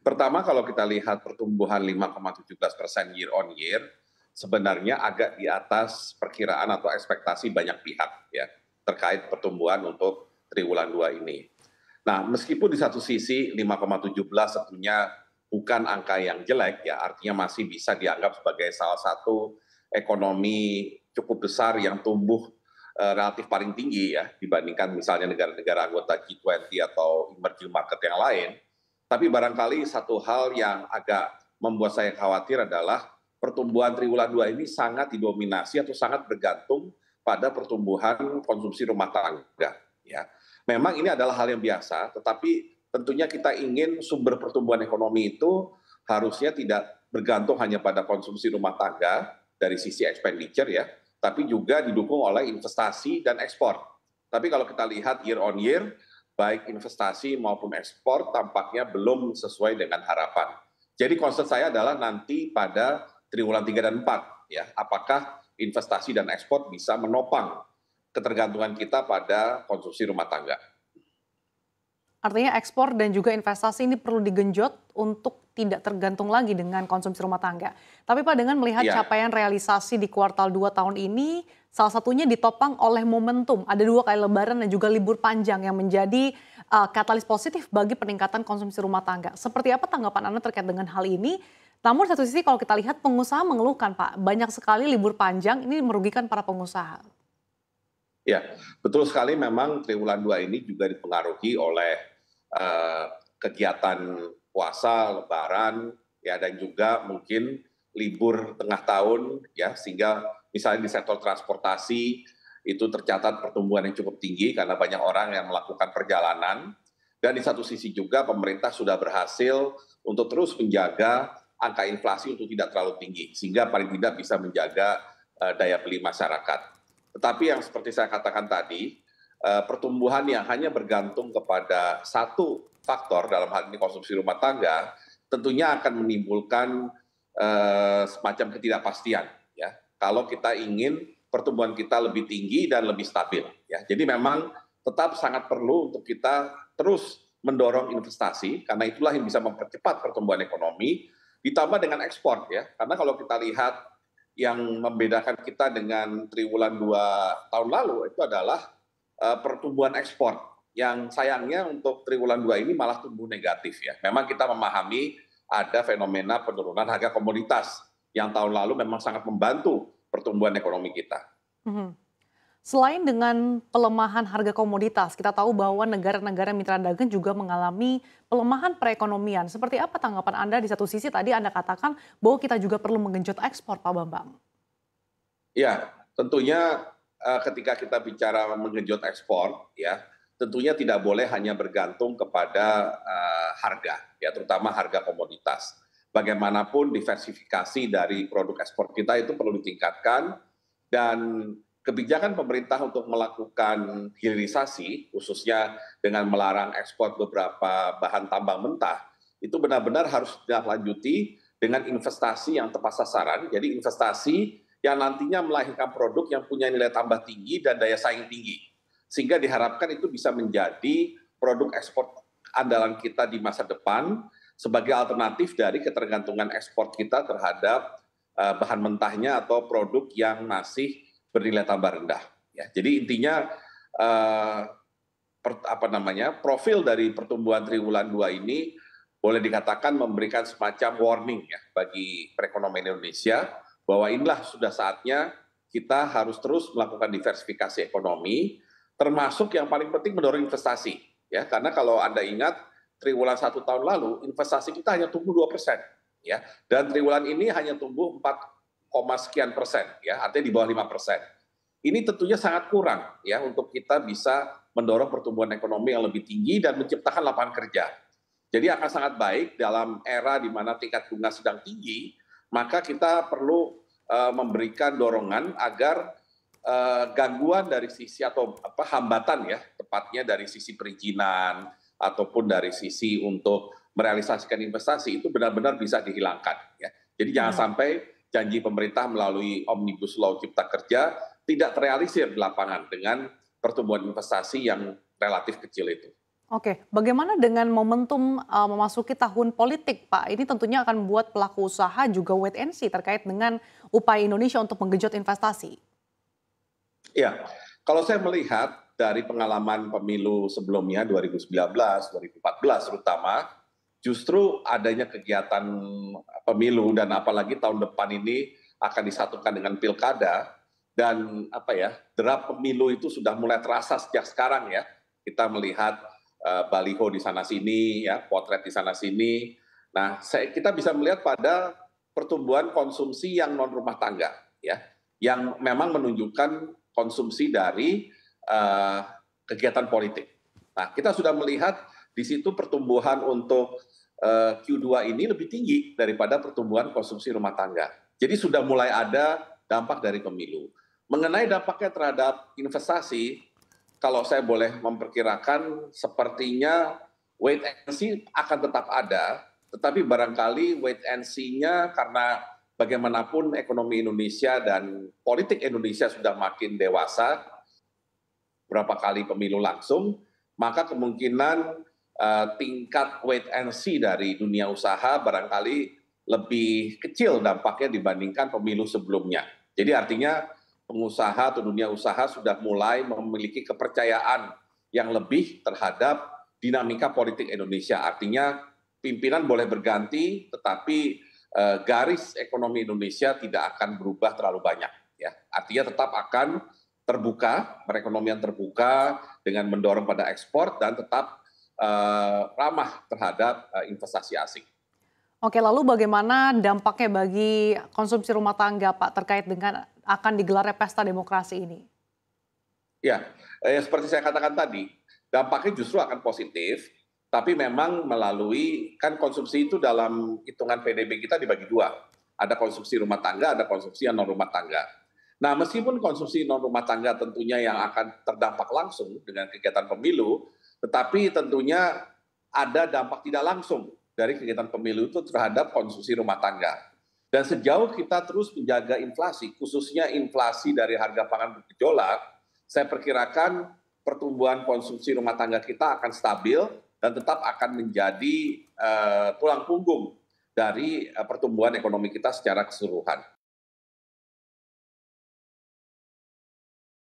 Pertama kalau kita lihat pertumbuhan 5,17 persen year on year, sebenarnya agak di atas perkiraan atau ekspektasi banyak pihak ya terkait pertumbuhan untuk triwulan 2 ini. Nah, meskipun di satu sisi 5,17 tentunya bukan angka yang jelek ya, artinya masih bisa dianggap sebagai salah satu ekonomi cukup besar yang tumbuh uh, relatif paling tinggi ya dibandingkan misalnya negara-negara anggota G20 atau emerging market yang lain tapi barangkali satu hal yang agak membuat saya khawatir adalah pertumbuhan triwulan 2 ini sangat didominasi atau sangat bergantung pada pertumbuhan konsumsi rumah tangga. Ya, memang ini adalah hal yang biasa, tetapi tentunya kita ingin sumber pertumbuhan ekonomi itu harusnya tidak bergantung hanya pada konsumsi rumah tangga dari sisi expenditure ya, tapi juga didukung oleh investasi dan ekspor. Tapi kalau kita lihat year on year, baik investasi maupun ekspor tampaknya belum sesuai dengan harapan. Jadi konsep saya adalah nanti pada triwulan 3 dan 4 ya, apakah investasi dan ekspor bisa menopang ketergantungan kita pada konsumsi rumah tangga. Artinya ekspor dan juga investasi ini perlu digenjot untuk tidak tergantung lagi dengan konsumsi rumah tangga. Tapi Pak dengan melihat ya. capaian realisasi di kuartal 2 tahun ini Salah satunya ditopang oleh momentum. Ada dua kali lebaran dan juga libur panjang yang menjadi uh, katalis positif bagi peningkatan konsumsi rumah tangga. Seperti apa tanggapan Anda terkait dengan hal ini? Namun satu sisi kalau kita lihat pengusaha mengeluhkan Pak, banyak sekali libur panjang ini merugikan para pengusaha. Ya, betul sekali memang triwulan 2 ini juga dipengaruhi oleh uh, kegiatan puasa, lebaran, ya dan juga mungkin libur tengah tahun ya sehingga misalnya di sektor transportasi itu tercatat pertumbuhan yang cukup tinggi karena banyak orang yang melakukan perjalanan dan di satu sisi juga pemerintah sudah berhasil untuk terus menjaga angka inflasi untuk tidak terlalu tinggi sehingga paling tidak bisa menjaga uh, daya beli masyarakat. Tetapi yang seperti saya katakan tadi, uh, pertumbuhan yang hanya bergantung kepada satu faktor dalam hal ini konsumsi rumah tangga tentunya akan menimbulkan uh, semacam ketidakpastian kalau kita ingin pertumbuhan kita lebih tinggi dan lebih stabil. Ya, jadi memang tetap sangat perlu untuk kita terus mendorong investasi karena itulah yang bisa mempercepat pertumbuhan ekonomi ditambah dengan ekspor ya karena kalau kita lihat yang membedakan kita dengan triwulan dua tahun lalu itu adalah uh, pertumbuhan ekspor yang sayangnya untuk triwulan dua ini malah tumbuh negatif ya memang kita memahami ada fenomena penurunan harga komoditas yang tahun lalu memang sangat membantu pertumbuhan ekonomi kita. Mm-hmm. Selain dengan pelemahan harga komoditas, kita tahu bahwa negara-negara mitra dagang juga mengalami pelemahan perekonomian. Seperti apa tanggapan Anda di satu sisi tadi Anda katakan bahwa kita juga perlu menggenjot ekspor, Pak Bambang? Ya, tentunya eh, ketika kita bicara menggenjot ekspor, ya tentunya tidak boleh hanya bergantung kepada uh, harga, ya terutama harga komoditas bagaimanapun diversifikasi dari produk ekspor kita itu perlu ditingkatkan dan kebijakan pemerintah untuk melakukan hilirisasi khususnya dengan melarang ekspor beberapa bahan tambang mentah itu benar-benar harus dilanjuti dengan investasi yang tepat sasaran. Jadi investasi yang nantinya melahirkan produk yang punya nilai tambah tinggi dan daya saing tinggi. Sehingga diharapkan itu bisa menjadi produk ekspor andalan kita di masa depan sebagai alternatif dari ketergantungan ekspor kita terhadap uh, bahan mentahnya atau produk yang masih bernilai tambah rendah. Ya, jadi intinya uh, per, apa namanya profil dari pertumbuhan triwulan dua ini boleh dikatakan memberikan semacam warning ya bagi perekonomian Indonesia bahwa inilah sudah saatnya kita harus terus melakukan diversifikasi ekonomi termasuk yang paling penting mendorong investasi ya karena kalau Anda ingat triwulan satu tahun lalu investasi kita hanya tumbuh dua persen, ya. Dan triwulan ini hanya tumbuh empat koma sekian persen, ya. Artinya di bawah lima persen. Ini tentunya sangat kurang ya untuk kita bisa mendorong pertumbuhan ekonomi yang lebih tinggi dan menciptakan lapangan kerja. Jadi akan sangat baik dalam era di mana tingkat bunga sedang tinggi, maka kita perlu uh, memberikan dorongan agar eh, gangguan dari sisi atau apa hambatan ya tepatnya dari sisi perizinan, ataupun dari sisi untuk merealisasikan investasi itu benar-benar bisa dihilangkan. Ya. Jadi jangan iya. sampai janji pemerintah melalui Omnibus Law Cipta Kerja tidak terrealisir di lapangan dengan pertumbuhan investasi yang relatif kecil itu. Oke, bagaimana dengan momentum uh, memasuki tahun politik, Pak? Ini tentunya akan membuat pelaku usaha juga wait and see terkait dengan upaya Indonesia untuk menggenjot investasi. Ya, kalau saya melihat dari pengalaman pemilu sebelumnya 2019, 2014 terutama, justru adanya kegiatan pemilu dan apalagi tahun depan ini akan disatukan dengan pilkada dan apa ya derap pemilu itu sudah mulai terasa sejak sekarang ya kita melihat uh, baliho di sana sini ya potret di sana sini nah saya, kita bisa melihat pada pertumbuhan konsumsi yang non rumah tangga ya yang memang menunjukkan konsumsi dari uh, kegiatan politik. Nah, kita sudah melihat di situ pertumbuhan untuk uh, eh, Q2 ini lebih tinggi daripada pertumbuhan konsumsi rumah tangga. Jadi sudah mulai ada dampak dari pemilu. Mengenai dampaknya terhadap investasi, kalau saya boleh memperkirakan sepertinya wait and see akan tetap ada, tetapi barangkali wait and see-nya karena bagaimanapun ekonomi Indonesia dan politik Indonesia sudah makin dewasa, berapa kali pemilu langsung, maka kemungkinan uh, tingkat wait and see dari dunia usaha barangkali lebih kecil dampaknya dibandingkan pemilu sebelumnya. Jadi artinya pengusaha atau dunia usaha sudah mulai memiliki kepercayaan yang lebih terhadap dinamika politik Indonesia. Artinya pimpinan boleh berganti, tetapi eh, garis ekonomi Indonesia tidak akan berubah terlalu banyak. Ya, artinya tetap akan terbuka, perekonomian terbuka dengan mendorong pada ekspor dan tetap uh, ramah terhadap uh, investasi asing. Oke, lalu bagaimana dampaknya bagi konsumsi rumah tangga, Pak, terkait dengan akan digelarnya pesta demokrasi ini? Ya, eh, seperti saya katakan tadi, dampaknya justru akan positif, tapi memang melalui kan konsumsi itu dalam hitungan PDB kita dibagi dua, ada konsumsi rumah tangga, ada konsumsi yang non rumah tangga. Nah, meskipun konsumsi non rumah tangga tentunya yang akan terdampak langsung dengan kegiatan pemilu, tetapi tentunya ada dampak tidak langsung dari kegiatan pemilu itu terhadap konsumsi rumah tangga. Dan sejauh kita terus menjaga inflasi, khususnya inflasi dari harga pangan berkejolak, saya perkirakan pertumbuhan konsumsi rumah tangga kita akan stabil dan tetap akan menjadi uh, tulang punggung dari uh, pertumbuhan ekonomi kita secara keseluruhan.